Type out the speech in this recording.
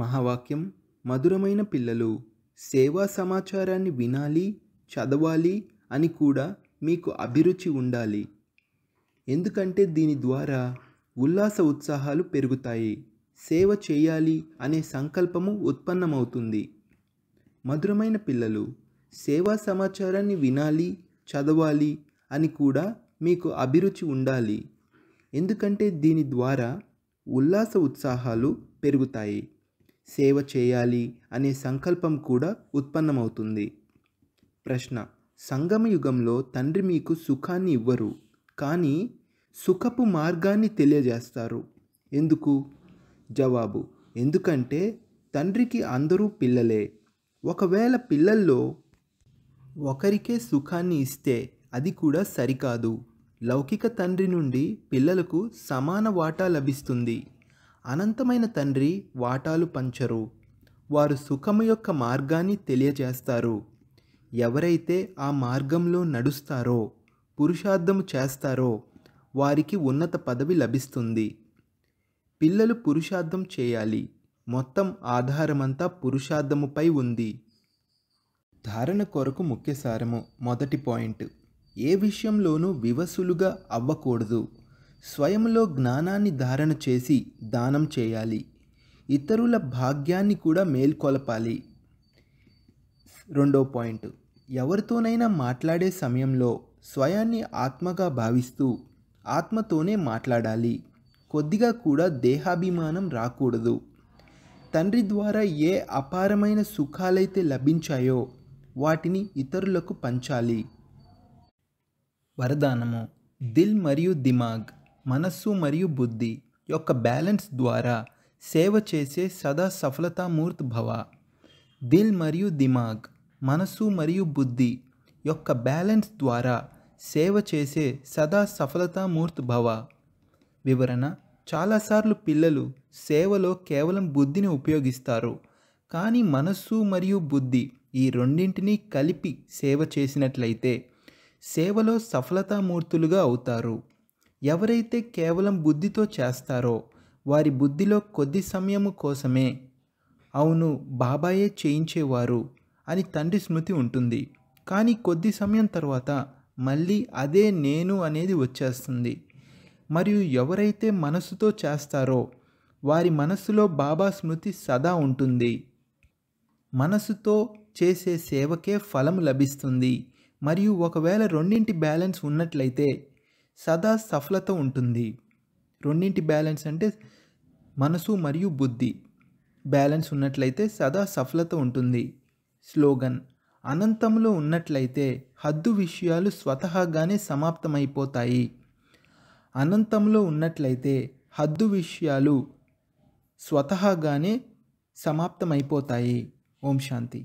మహావాక్యం మధురమైన పిల్లలు సేవా సమాచారాన్ని వినాలి చదవాలి అని కూడా మీకు అభిరుచి ఉండాలి ఎందుకంటే దీని ద్వారా ఉల్లాస ఉత్సాహాలు పెరుగుతాయి సేవ చేయాలి అనే సంకల్పము ఉత్పన్నమవుతుంది మధురమైన పిల్లలు సేవా సమాచారాన్ని వినాలి చదవాలి అని కూడా మీకు అభిరుచి ఉండాలి ఎందుకంటే దీని ద్వారా ఉల్లాస ఉత్సాహాలు పెరుగుతాయి సేవ చేయాలి అనే సంకల్పం కూడా ఉత్పన్నమవుతుంది ప్రశ్న సంగమ యుగంలో తండ్రి మీకు సుఖాన్ని ఇవ్వరు కానీ సుఖపు మార్గాన్ని తెలియజేస్తారు ఎందుకు జవాబు ఎందుకంటే తండ్రికి అందరూ పిల్లలే ఒకవేళ పిల్లల్లో ఒకరికే సుఖాన్ని ఇస్తే అది కూడా సరికాదు లౌకిక తండ్రి నుండి పిల్లలకు సమాన వాటా లభిస్తుంది అనంతమైన తండ్రి వాటాలు పంచరు వారు సుఖము యొక్క మార్గాన్ని తెలియజేస్తారు ఎవరైతే ఆ మార్గంలో నడుస్తారో పురుషార్థము చేస్తారో వారికి ఉన్నత పదవి లభిస్తుంది పిల్లలు పురుషార్థం చేయాలి మొత్తం ఆధారమంతా పురుషార్థముపై ఉంది ధారణ కొరకు ముఖ్యసారము మొదటి పాయింట్ ఏ విషయంలోనూ వివసులుగా అవ్వకూడదు స్వయంలో జ్ఞానాన్ని ధారణ చేసి దానం చేయాలి ఇతరుల భాగ్యాన్ని కూడా మేల్కొలపాలి రెండో పాయింట్ ఎవరితోనైనా మాట్లాడే సమయంలో స్వయాన్ని ఆత్మగా భావిస్తూ ఆత్మతోనే మాట్లాడాలి కొద్దిగా కూడా దేహాభిమానం రాకూడదు తండ్రి ద్వారా ఏ అపారమైన సుఖాలైతే లభించాయో వాటిని ఇతరులకు పంచాలి వరదానము దిల్ మరియు దిమాగ్ మనస్సు మరియు బుద్ధి యొక్క బ్యాలెన్స్ ద్వారా సేవ చేసే సదా సఫలతామూర్త్ భవ దిల్ మరియు దిమాగ్ మనస్సు మరియు బుద్ధి యొక్క బ్యాలెన్స్ ద్వారా సేవ చేసే సదా సఫలతామూర్త్ భవ వివరణ చాలాసార్లు పిల్లలు సేవలో కేవలం బుద్ధిని ఉపయోగిస్తారు కానీ మనస్సు మరియు బుద్ధి ఈ రెండింటినీ కలిపి సేవ చేసినట్లయితే సేవలో సఫలతామూర్తులుగా అవుతారు ఎవరైతే కేవలం బుద్ధితో చేస్తారో వారి బుద్ధిలో కొద్ది సమయము కోసమే అవును బాబాయే చేయించేవారు అని తండ్రి స్మృతి ఉంటుంది కానీ కొద్ది సమయం తర్వాత మళ్ళీ అదే నేను అనేది వచ్చేస్తుంది మరియు ఎవరైతే మనసుతో చేస్తారో వారి మనస్సులో బాబా స్మృతి సదా ఉంటుంది మనసుతో చేసే సేవకే ఫలం లభిస్తుంది మరియు ఒకవేళ రెండింటి బ్యాలెన్స్ ఉన్నట్లయితే సదా సఫలత ఉంటుంది రెండింటి బ్యాలెన్స్ అంటే మనసు మరియు బుద్ధి బ్యాలెన్స్ ఉన్నట్లయితే సదా సఫలత ఉంటుంది స్లోగన్ అనంతంలో ఉన్నట్లయితే హద్దు విషయాలు స్వతహాగానే సమాప్తమైపోతాయి అనంతంలో ఉన్నట్లయితే హద్దు విషయాలు స్వతహాగానే సమాప్తమైపోతాయి ఓం శాంతి